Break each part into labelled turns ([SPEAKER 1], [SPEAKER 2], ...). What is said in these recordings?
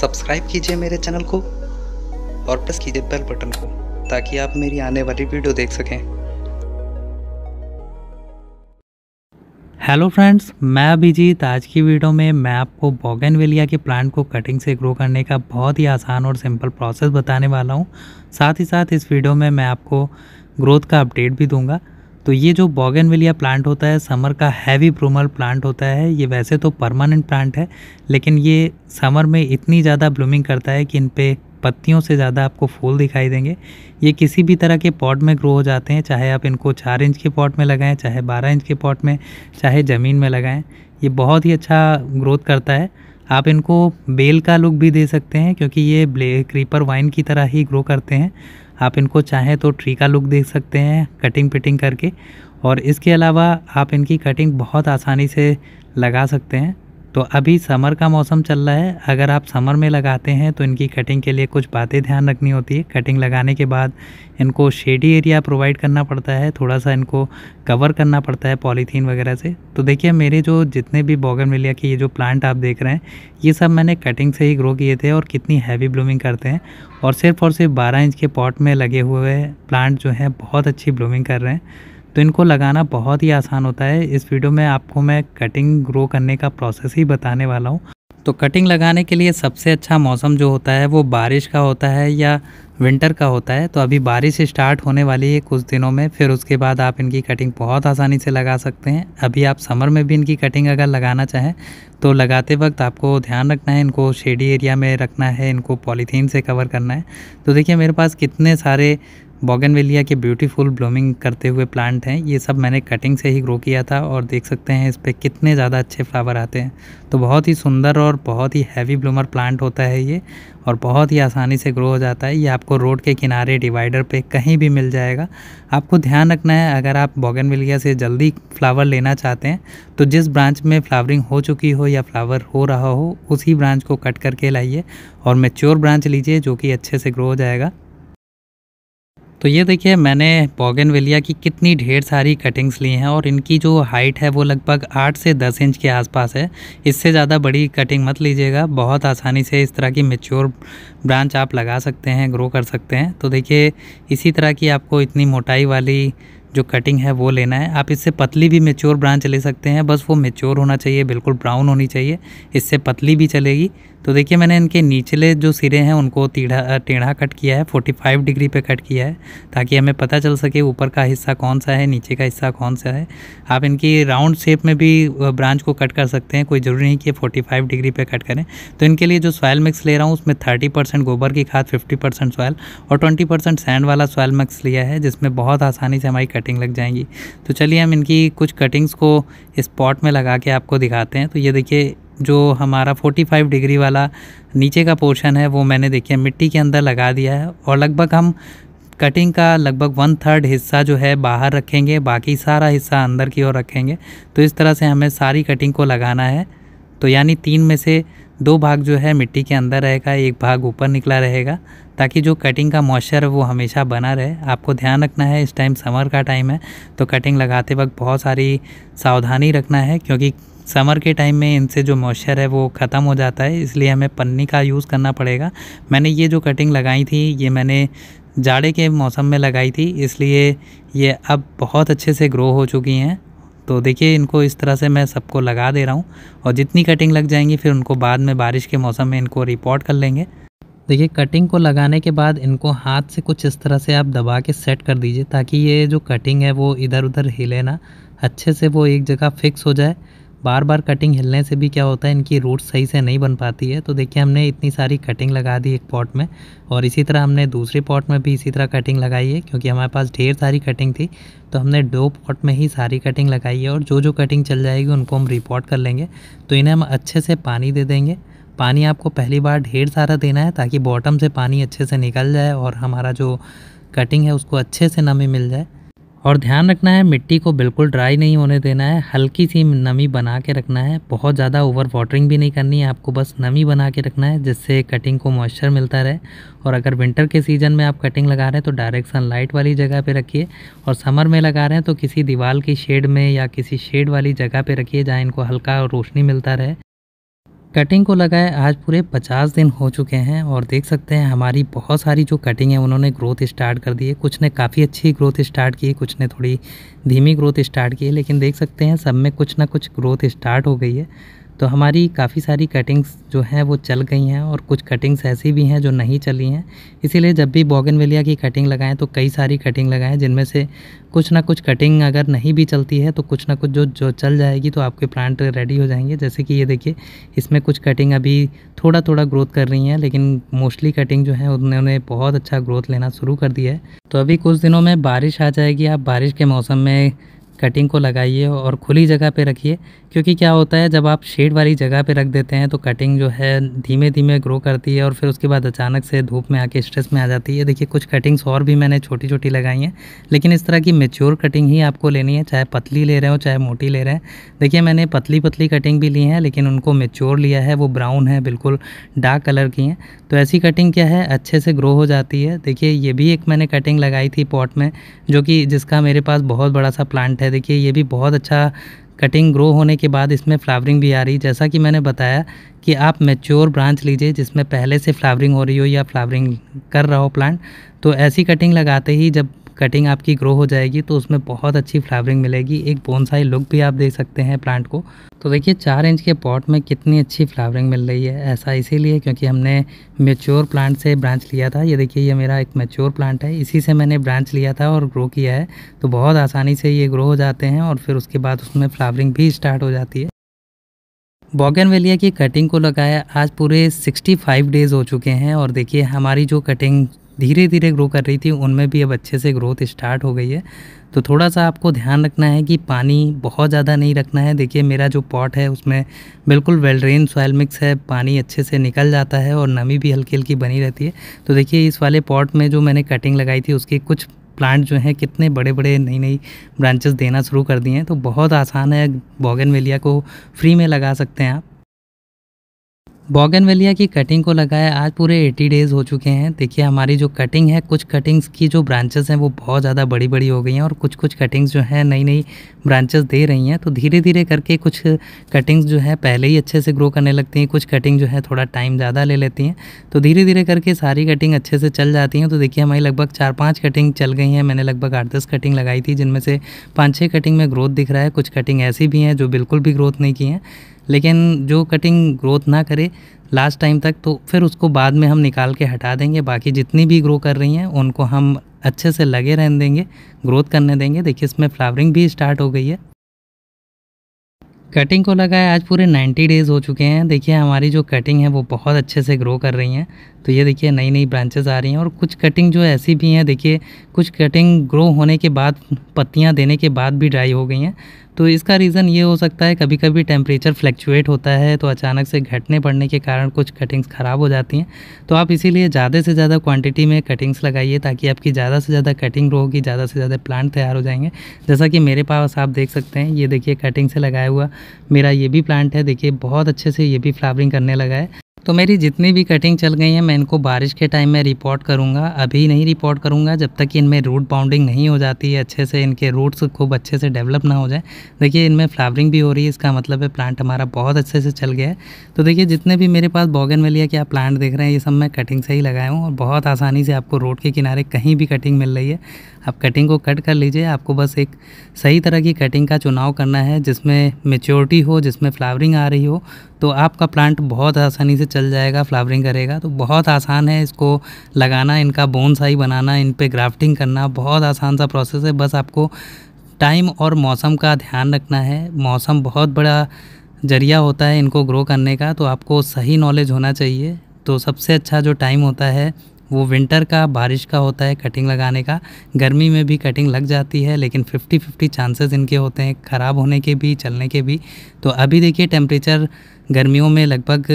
[SPEAKER 1] subscribe कीजिए मेरे channel को और प्रेस कीजिए बेल बटन को ताकि आप मेरी आने वाली वीडियो देख सकें हेलो फ्रेंड्स मैं अभिजीत आज की वीडियो में मैं आपको विलिया के प्लांट को कटिंग से ग्रो करने का बहुत ही आसान और सिंपल प्रोसेस बताने वाला हूँ साथ ही साथ इस वीडियो में मैं आपको ग्रोथ का अपडेट भी दूंगा तो ये जो बॉगनविलिया प्लांट होता है समर का हैवी ब्रूमल प्लांट होता है ये वैसे तो परमानेंट प्लांट है लेकिन ये समर में इतनी ज़्यादा ब्लूमिंग करता है कि इन पर पत्तियों से ज़्यादा आपको फूल दिखाई देंगे ये किसी भी तरह के पॉट में ग्रो हो जाते हैं चाहे आप इनको चार इंच के पॉट में लगाएं चाहे बारह इंच के पॉट में चाहे ज़मीन में लगाएं ये बहुत ही अच्छा ग्रोथ करता है आप इनको बेल का लुक भी दे सकते हैं क्योंकि ये ब्ले क्रीपर वाइन की तरह ही ग्रो करते हैं आप इनको चाहें तो ट्री का लुक देख सकते हैं कटिंग पिटिंग करके और इसके अलावा आप इनकी कटिंग बहुत आसानी से लगा सकते हैं तो अभी समर का मौसम चल रहा है अगर आप समर में लगाते हैं तो इनकी कटिंग के लिए कुछ बातें ध्यान रखनी होती है कटिंग लगाने के बाद इनको शेडी एरिया प्रोवाइड करना पड़ता है थोड़ा सा इनको कवर करना पड़ता है पॉलीथीन वगैरह से तो देखिए मेरे जो जितने भी बॉगन मिलिया के ये जो प्लांट आप देख रहे हैं ये सब मैंने कटिंग से ही ग्रो किए थे और कितनी हैवी ब्लूमिंग करते हैं और सिर्फ और सिर्फ बारह इंच के पॉट में लगे हुए प्लांट जो हैं बहुत अच्छी ब्लूमिंग कर रहे हैं तो इनको लगाना बहुत ही आसान होता है इस वीडियो में आपको मैं कटिंग ग्रो करने का प्रोसेस ही बताने वाला हूँ तो कटिंग लगाने के लिए सबसे अच्छा मौसम जो होता है वो बारिश का होता है या विंटर का होता है तो अभी बारिश स्टार्ट होने वाली है कुछ दिनों में फिर उसके बाद आप इनकी कटिंग बहुत आसानी से लगा सकते हैं अभी आप समर में भी इनकी कटिंग अगर लगाना चाहें तो लगाते वक्त आपको ध्यान रखना है इनको शेडी एरिया में रखना है इनको पॉलीथीन से कवर करना है तो देखिए मेरे पास कितने सारे बॉगनवेलिया के ब्यूटीफुल ब्लूमिंग करते हुए प्लांट हैं ये सब मैंने कटिंग से ही ग्रो किया था और देख सकते हैं इस पर कितने ज़्यादा अच्छे फ्लावर आते हैं तो बहुत ही सुंदर और बहुत ही हैवी ब्लूमर प्लांट होता है ये और बहुत ही आसानी से ग्रो हो जाता है ये आपको रोड के किनारे डिवाइडर पे कहीं भी मिल जाएगा आपको ध्यान रखना है अगर आप बॉगनविलिया से जल्दी फ्लावर लेना चाहते हैं तो जिस ब्रांच में फ्लावरिंग हो चुकी हो या फ्लावर हो रहा हो उसी ब्रांच को कट करके लाइए और मेच्योर ब्रांच लीजिए जो कि अच्छे से ग्रो हो जाएगा तो ये देखिए मैंने पॉगनवेलिया की कितनी ढेर सारी कटिंग्स ली हैं और इनकी जो हाइट है वो लगभग आठ से दस इंच के आसपास है इससे ज़्यादा बड़ी कटिंग मत लीजिएगा बहुत आसानी से इस तरह की मेच्योर ब्रांच आप लगा सकते हैं ग्रो कर सकते हैं तो देखिए इसी तरह की आपको इतनी मोटाई वाली जो कटिंग है वो लेना है आप इससे पतली भी मेच्योर ब्रांच ले सकते हैं बस वो मेच्योर होना चाहिए बिल्कुल ब्राउन होनी चाहिए इससे पतली भी चलेगी तो देखिए मैंने इनके निचले जो सिरे हैं उनको टीढ़ा टेढ़ा कट किया है 45 डिग्री पे कट किया है ताकि हमें पता चल सके ऊपर का हिस्सा कौन सा है नीचे का हिस्सा कौन सा है आप इनकी राउंड शेप में भी ब्रांच को कट कर सकते हैं कोई ज़रूरी नहीं कि फोर्टी फाइव डिग्री पर कट करें तो इनके लिए जो सॉयल मिक्स ले रहा हूँ उसमें थर्टी गोबर की खाद फिफ्टी परसेंट और ट्वेंटी सैंड वाला सॉयल मिक्स लिया है जिसमें बहुत आसानी से हमारी कटिंग लग जाएंगी तो चलिए हम इनकी कुछ कटिंग्स को स्पॉट में लगा के आपको दिखाते हैं तो ये देखिए जो हमारा 45 डिग्री वाला नीचे का पोर्शन है वो मैंने देखिए मिट्टी के अंदर लगा दिया है और लगभग हम कटिंग का लगभग वन थर्ड हिस्सा जो है बाहर रखेंगे बाकी सारा हिस्सा अंदर की ओर रखेंगे तो इस तरह से हमें सारी कटिंग को लगाना है तो यानी तीन में से दो भाग जो है मिट्टी के अंदर रहेगा एक भाग ऊपर निकला रहेगा ताकि जो कटिंग का मॉइस्चर है वो हमेशा बना रहे आपको ध्यान रखना है इस टाइम समर का टाइम है तो कटिंग लगाते वक्त बहुत सारी सावधानी रखना है क्योंकि समर के टाइम में इनसे जो मॉइस्चर है वो ख़त्म हो जाता है इसलिए हमें पन्नी का यूज़ करना पड़ेगा मैंने ये जो कटिंग लगाई थी ये मैंने जाड़े के मौसम में लगाई थी इसलिए ये अब बहुत अच्छे से ग्रो हो चुकी हैं तो देखिए इनको इस तरह से मैं सबको लगा दे रहा हूँ और जितनी कटिंग लग जाएंगी फिर उनको बाद में बारिश के मौसम में इनको रिपोर्ट कर लेंगे देखिए कटिंग को लगाने के बाद इनको हाथ से कुछ इस तरह से आप दबा के सेट कर दीजिए ताकि ये जो कटिंग है वो इधर उधर हिले ना अच्छे से वो एक जगह फिक्स हो जाए बार बार कटिंग हिलने से भी क्या होता है इनकी रूट सही से नहीं बन पाती है तो देखिए हमने इतनी सारी कटिंग लगा दी एक पॉट में और इसी तरह हमने दूसरे पॉट में भी इसी तरह कटिंग लगाई है क्योंकि हमारे पास ढेर सारी कटिंग थी तो हमने दो पॉट में ही सारी कटिंग लगाई है और जो जो कटिंग चल जाएगी उनको हम रिपोर्ट कर लेंगे तो इन्हें हम अच्छे से पानी दे देंगे पानी आपको पहली बार ढेर सारा देना है ताकि बॉटम से पानी अच्छे से निकल जाए और हमारा जो कटिंग है उसको अच्छे से नमी मिल जाए और ध्यान रखना है मिट्टी को बिल्कुल ड्राई नहीं होने देना है हल्की सी नमी बना के रखना है बहुत ज़्यादा ओवर वाटरिंग भी नहीं करनी है आपको बस नमी बना के रखना है जिससे कटिंग को मॉइस्चर मिलता रहे और अगर विंटर के सीज़न में आप कटिंग लगा रहे हैं तो डायरेक्ट सनलाइट वाली जगह पे रखिए और समर में लगा रहे हैं तो किसी दीवार की शेड में या किसी शेड वाली जगह पर रखिए जहाँ इनको हल्का रोशनी मिलता रहे कटिंग को लगाए आज पूरे 50 दिन हो चुके हैं और देख सकते हैं हमारी बहुत सारी जो कटिंग है उन्होंने ग्रोथ स्टार्ट कर दी है कुछ ने काफ़ी अच्छी ग्रोथ स्टार्ट की है कुछ ने थोड़ी धीमी ग्रोथ स्टार्ट की है लेकिन देख सकते हैं सब में कुछ ना कुछ ग्रोथ स्टार्ट हो गई है तो हमारी काफ़ी सारी कटिंग्स जो हैं वो चल गई हैं और कुछ कटिंग्स ऐसी भी हैं जो नहीं चली हैं इसीलिए जब भी बॉगन की कटिंग लगाएं तो कई सारी कटिंग लगाएं जिनमें से कुछ ना कुछ कटिंग अगर नहीं भी चलती है तो कुछ ना कुछ जो जो चल जाएगी तो आपके प्लांट रेडी हो जाएंगे जैसे कि ये देखिए इसमें कुछ कटिंग अभी थोड़ा थोड़ा ग्रोथ कर रही हैं लेकिन मोस्टली कटिंग जो है उन्होंने बहुत अच्छा ग्रोथ लेना शुरू कर दिया है तो अभी कुछ दिनों में बारिश आ जाएगी आप बारिश के मौसम में कटिंग को लगाइए और खुली जगह पे रखिए क्योंकि क्या होता है जब आप शेड वाली जगह पे रख देते हैं तो कटिंग जो है धीमे धीमे ग्रो करती है और फिर उसके बाद अचानक से धूप में आके स्ट्रेस में आ जाती है देखिए कुछ कटिंग्स और भी मैंने छोटी छोटी लगाई हैं लेकिन इस तरह की मेच्योर कटिंग ही आपको लेनी है चाहे पतली ले रहे हो चाहे मोटी ले रहे हैं देखिए मैंने पतली पतली कटिंग भी ली है लेकिन उनको मेच्योर लिया है वो ब्राउन है बिल्कुल डार्क कलर की हैं तो ऐसी कटिंग क्या है अच्छे से ग्रो हो जाती है देखिए ये भी एक मैंने कटिंग लगाई थी पॉट में जो कि जिसका मेरे पास बहुत बड़ा सा प्लांट है देखिए ये भी बहुत अच्छा कटिंग ग्रो होने के बाद इसमें फ्लावरिंग भी आ रही जैसा कि मैंने बताया कि आप मेच्योर ब्रांच लीजिए जिसमें पहले से फ्लावरिंग हो रही हो या फ्लावरिंग कर रहा हो प्लांट तो ऐसी कटिंग लगाते ही जब कटिंग आपकी ग्रो हो जाएगी तो उसमें बहुत अच्छी फ्लावरिंग मिलेगी एक बोनसाई लुक भी आप दे सकते हैं प्लांट को तो देखिए चार इंच के पॉट में कितनी अच्छी फ्लावरिंग मिल रही है ऐसा इसीलिए क्योंकि हमने मेच्योर प्लांट से ब्रांच लिया था ये देखिए ये मेरा एक मेच्योर प्लांट है इसी से मैंने ब्रांच लिया था और ग्रो किया है तो बहुत आसानी से ये ग्रो हो जाते हैं और फिर उसके बाद उसमें फ्लावरिंग भी स्टार्ट हो जाती है बॉगन की कटिंग को लगाया आज पूरे 65 डेज़ हो चुके हैं और देखिए हमारी जो कटिंग धीरे धीरे ग्रो कर रही थी उनमें भी अब अच्छे से ग्रोथ स्टार्ट हो गई है तो थोड़ा सा आपको ध्यान रखना है कि पानी बहुत ज़्यादा नहीं रखना है देखिए मेरा जो पॉट है उसमें बिल्कुल वेल ड्रेन सॉयल मिक्स है पानी अच्छे से निकल जाता है और नमी भी हल्की हल्की बनी रहती है तो देखिए इस वाले पॉट में जो मैंने कटिंग लगाई थी उसके कुछ प्लांट जो हैं कितने बड़े बड़े नई नई ब्रांचेस देना शुरू कर दिए हैं तो बहुत आसान है बॉगन को फ्री में लगा सकते हैं आप बॉगनवेलिया की कटिंग को लगाए आज पूरे 80 डेज़ हो चुके हैं देखिए हमारी जो कटिंग है कुछ कटिंग्स की जो ब्रांचेस हैं वो बहुत ज़्यादा बड़ी बड़ी हो गई हैं और कुछ कुछ कटिंग्स जो हैं नई नई ब्रांचेस दे रही हैं तो धीरे धीरे करके कुछ कटिंग्स जो है पहले ही अच्छे से ग्रो करने लगती हैं कुछ कटिंग जो है थोड़ा टाइम ज़्यादा ले लेती हैं तो धीरे धीरे करके सारी कटिंग अच्छे से चल जाती हैं तो देखिए हमारी लगभग चार पाँच कटिंग चल गई हैं मैंने लगभग आठ दस कटिंग लगाई थी जिनमें से पाँच छः कटिंग में ग्रोथ दिख रहा है कुछ कटिंग ऐसी भी हैं जो बिल्कुल भी ग्रोथ नहीं की हैं लेकिन जो कटिंग ग्रोथ ना करे लास्ट टाइम तक तो फिर उसको बाद में हम निकाल के हटा देंगे बाकी जितनी भी ग्रो कर रही हैं उनको हम अच्छे से लगे रहने देंगे ग्रोथ करने देंगे देखिए इसमें फ्लावरिंग भी स्टार्ट हो गई है कटिंग को लगाए आज पूरे 90 डेज़ हो चुके हैं देखिए हमारी जो कटिंग है वो बहुत अच्छे से ग्रो कर रही हैं तो ये देखिए नई नई ब्रांचेस आ रही हैं और कुछ कटिंग जो ऐसी भी हैं देखिए कुछ कटिंग ग्रो होने के बाद पत्तियां देने के बाद भी ड्राई हो गई हैं तो इसका रीज़न ये हो सकता है कभी कभी टेम्परेचर फ्लक्चुएट होता है तो अचानक से घटने पड़ने के कारण कुछ कटिंग्स ख़राब हो जाती हैं तो आप इसीलिए ज़्यादा से ज़्यादा क्वांटिटी में कटिंग्स लगाइए ताकि आपकी ज़्यादा से ज़्यादा कटिंग रहोगी ज़्यादा से ज़्यादा प्लांट तैयार हो जाएंगे जैसा कि मेरे पास आप देख सकते हैं ये देखिए कटिंग से लगाया हुआ मेरा ये भी प्लांट है देखिए बहुत अच्छे से ये भी फ्लावरिंग करने लगा है तो मेरी जितनी भी कटिंग चल गई है मैं इनको बारिश के टाइम में रिपोर्ट करूँगा अभी नहीं रिपोर्ट करूँगा जब तक कि इनमें रूट बाउंडिंग नहीं हो जाती है अच्छे से इनके रूट्स खूब अच्छे से डेवलप ना हो जाए देखिए इनमें फ्लावरिंग भी हो रही है इसका मतलब है प्लांट हमारा बहुत अच्छे से चल गया है तो देखिए जितने भी मेरे पास बॉगन वेलिया के आप प्लांट देख रहे हैं ये सब मैं कटिंग से ही लगाया हूँ और बहुत आसानी से आपको रोड के किनारे कहीं भी कटिंग मिल रही है आप कटिंग को कट कर लीजिए आपको बस एक सही तरह की कटिंग का चुनाव करना है जिसमें मेच्योरिटी हो जिसमें फ्लावरिंग आ रही हो तो आपका प्लांट बहुत आसानी से चल जाएगा फ्लावरिंग करेगा तो बहुत आसान है इसको लगाना इनका साई बनाना इन पर ग्राफ्टिंग करना बहुत आसान सा प्रोसेस है बस आपको टाइम और मौसम का ध्यान रखना है मौसम बहुत बड़ा जरिया होता है इनको ग्रो करने का तो आपको सही नॉलेज होना चाहिए तो सबसे अच्छा जो टाइम होता है वो विंटर का बारिश का होता है कटिंग लगाने का गर्मी में भी कटिंग लग जाती है लेकिन 50 50 चांसेस इनके होते हैं ख़राब होने के भी चलने के भी तो अभी देखिए टेम्परेचर गर्मियों में लगभग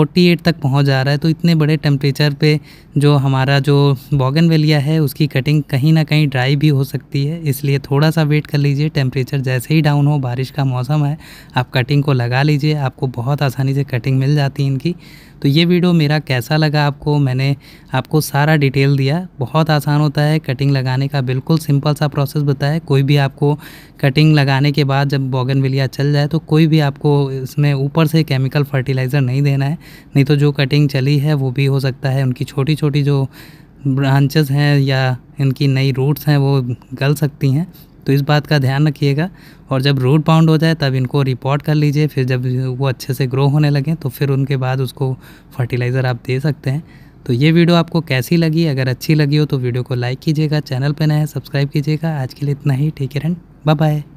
[SPEAKER 1] 48 तक पहुंच जा रहा है तो इतने बड़े टेम्परेचर पे जो हमारा जो बॉगन वेलिया है उसकी कटिंग कहीं ना कहीं ड्राई भी हो सकती है इसलिए थोड़ा सा वेट कर लीजिए टेम्परेचर जैसे ही डाउन हो बारिश का मौसम है आप कटिंग को लगा लीजिए आपको बहुत आसानी से कटिंग मिल जाती है इनकी तो ये वीडियो मेरा कैसा लगा आपको मैंने आपको सारा डिटेल दिया बहुत आसान होता है कटिंग लगाने का बिल्कुल सिंपल सा प्रोसेस बताया कोई भी आपको कटिंग लगाने के बाद जब बॉगन चल जाए तो कोई भी आपको इसमें ऊपर से केमिकल फर्टिलाइज़र नहीं देना है नहीं तो जो कटिंग चली है वो भी हो सकता है उनकी छोटी छोटी जो ब्रांचेस हैं या इनकी नई रूट्स हैं वो गल सकती हैं तो इस बात का ध्यान रखिएगा और जब रूट बाउंड हो जाए तब इनको रिपोर्ट कर लीजिए फिर जब वो अच्छे से ग्रो होने लगें तो फिर उनके बाद उसको फर्टिलाइज़र आप दे सकते हैं तो ये वीडियो आपको कैसी लगी अगर अच्छी लगी हो तो वीडियो को लाइक कीजिएगा चैनल पर नए सब्सक्राइब कीजिएगा आज के लिए इतना ही ठीक है एंड बाय